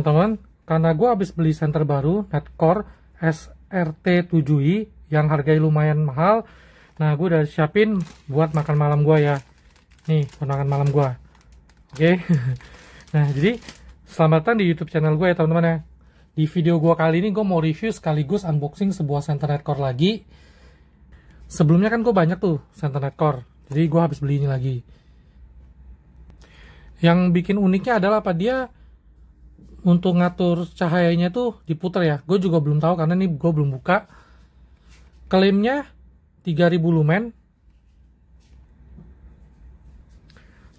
teman-teman karena gue habis beli senter baru netcore SRT7i yang harganya lumayan mahal nah gue udah siapin buat makan malam gue ya nih penangan makan malam gue oke okay? nah jadi selamat datang di youtube channel gue ya teman-teman ya di video gue kali ini gue mau review sekaligus unboxing sebuah senter netcore lagi sebelumnya kan gue banyak tuh senter netcore jadi gue habis beli ini lagi yang bikin uniknya adalah apa dia untuk ngatur cahayanya tuh diputar ya gue juga belum tahu karena ini gue belum buka klaimnya 3000 lumen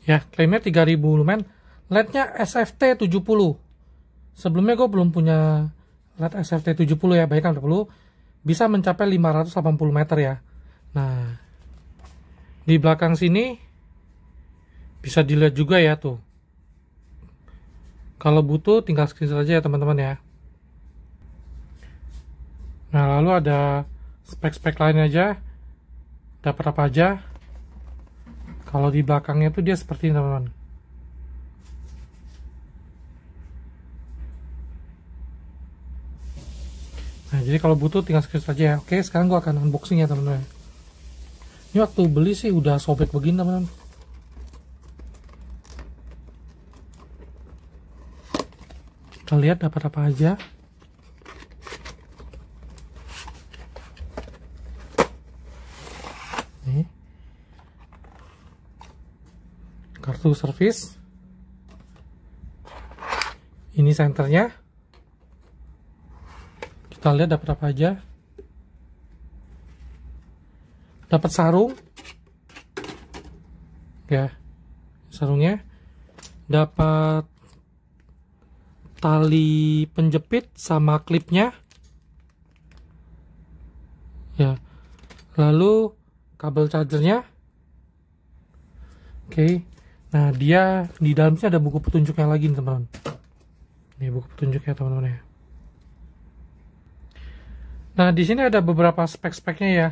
ya klaimnya 3000 lumen LED-nya SFT 70 sebelumnya gue belum punya LED SFT 70 ya bayangkan 70 bisa mencapai 580 meter ya nah di belakang sini bisa dilihat juga ya tuh kalau butuh tinggal screenshot aja ya teman-teman ya. Nah, lalu ada spek-spek lain aja. Dapat apa aja. Kalau di belakangnya tuh dia seperti ini, teman-teman. Nah, jadi kalau butuh tinggal screenshot aja ya. Oke, sekarang gua akan unboxing ya, teman-teman. Ini waktu beli sih udah sobek begini, teman-teman. kita lihat dapat apa aja nih kartu servis ini senternya kita lihat dapat apa aja dapat sarung ya sarungnya dapat tali penjepit sama klipnya ya lalu kabel chargernya oke nah dia di dalamnya ada buku petunjuknya lagi nih teman-teman ini buku petunjuknya teman-teman ya nah di sini ada beberapa spek-speknya ya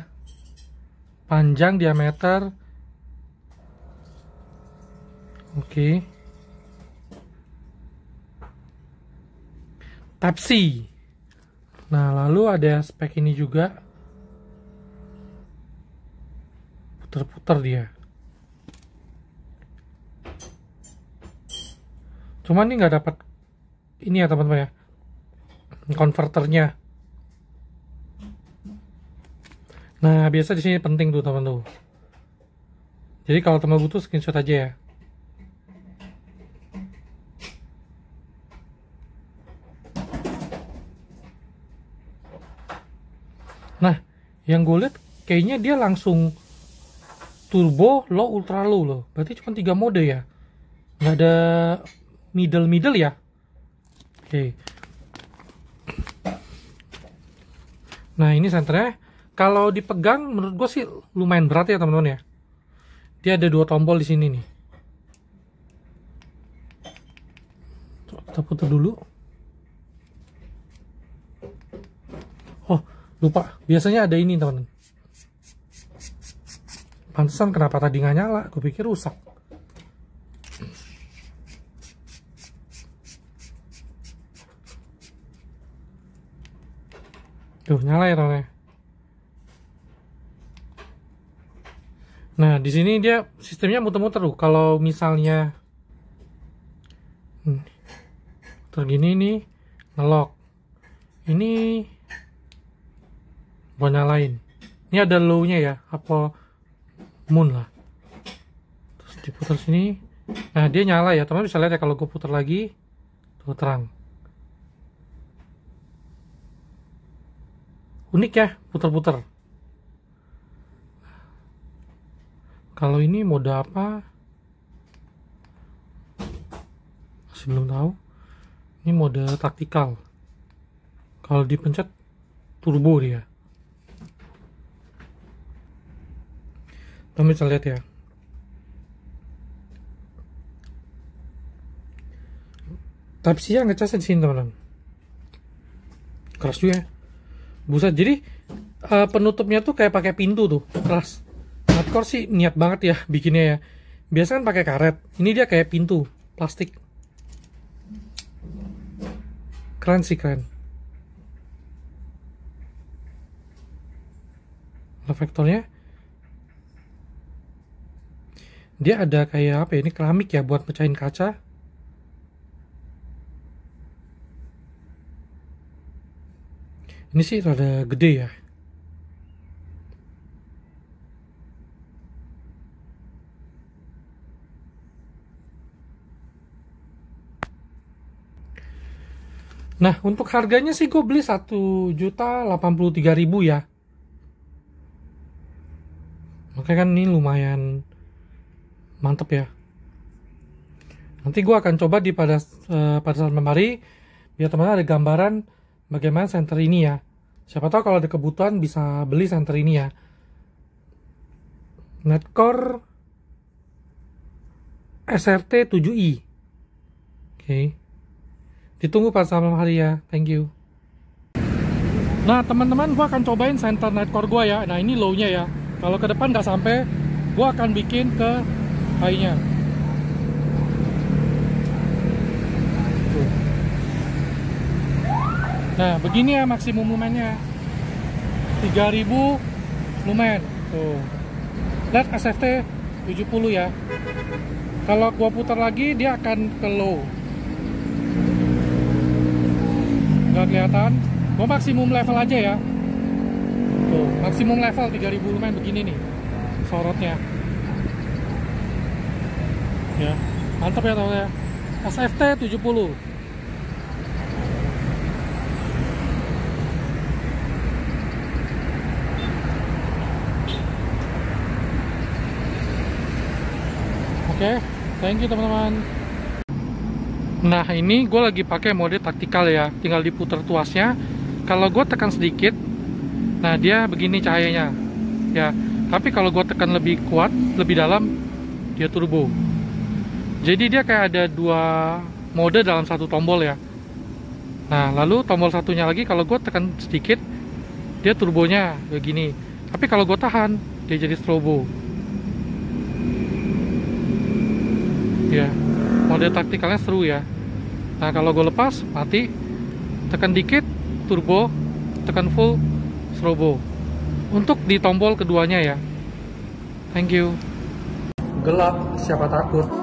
panjang diameter oke okay. Type-C. Nah, lalu ada spek ini juga. Puter-puter dia. Cuman ini nggak dapat ini ya teman-teman ya. Konverternya. Nah, biasa di sini penting tuh teman-teman. Jadi kalau teman butuh screenshot aja ya. yang gue lihat kayaknya dia langsung turbo low ultra low loh berarti cuma tiga mode ya nggak ada middle middle ya oke nah ini senternya kalau dipegang menurut gue sih lumayan berat ya teman-teman ya dia ada dua tombol di sini nih kita putar dulu lupa biasanya ada ini teman teman pantesan kenapa tadi nggak nyala gue pikir rusak tuh nyala ya teman nah di sini dia sistemnya muter-muter tuh kalau misalnya hmm, tergini nih ngelok ini banyak lain ini ada low nya ya apa moon lah terus diputar sini nah dia nyala ya teman bisa lihat ya kalau gue putar lagi tuh terang unik ya putar-putar kalau ini mode apa masih belum tahu ini mode taktikal kalau dipencet turbo dia kamu bisa lihat ya tapi sih ya, ngecasnya di sini teman-teman keras juga ya. buset jadi uh, penutupnya tuh kayak pakai pintu tuh keras hardcore sih niat banget ya bikinnya ya biasanya kan pakai karet ini dia kayak pintu plastik keren sih keren reflektornya dia ada kayak apa ya ini keramik ya buat pecahin kaca ini sih rada gede ya Nah, untuk harganya sih gue beli satu juta tiga ribu ya. Makanya kan ini lumayan mantep ya nanti gue akan coba di pada uh, pada saat memari biar teman-teman ada gambaran bagaimana center ini ya siapa tahu kalau ada kebutuhan bisa beli center ini ya netcore SRT 7i oke okay. ditunggu pada saat hari ya thank you nah teman-teman gue akan cobain center netcore gue ya nah ini low nya ya kalau ke depan nggak sampai gue akan bikin ke kayunya nah begini ya maksimum lumennya 3000 lumen tuh lihat SFT 70 ya kalau gua putar lagi dia akan ke low nggak kelihatan gua maksimum level aja ya tuh maksimum level 3000 lumen begini nih sorotnya ya mantap ya teman SFT 70 Oke, okay, thank you teman-teman. Nah ini gue lagi pakai mode taktikal ya, tinggal diputar tuasnya. Kalau gue tekan sedikit, nah dia begini cahayanya. Ya, tapi kalau gue tekan lebih kuat, lebih dalam, dia turbo. Jadi dia kayak ada dua mode dalam satu tombol ya. Nah, lalu tombol satunya lagi kalau gue tekan sedikit, dia turbonya begini. Tapi kalau gue tahan, dia jadi strobo. Ya, mode taktikalnya seru ya. Nah, kalau gue lepas, mati. Tekan dikit, turbo. Tekan full, strobo. Untuk di tombol keduanya ya. Thank you. Gelap, siapa takut?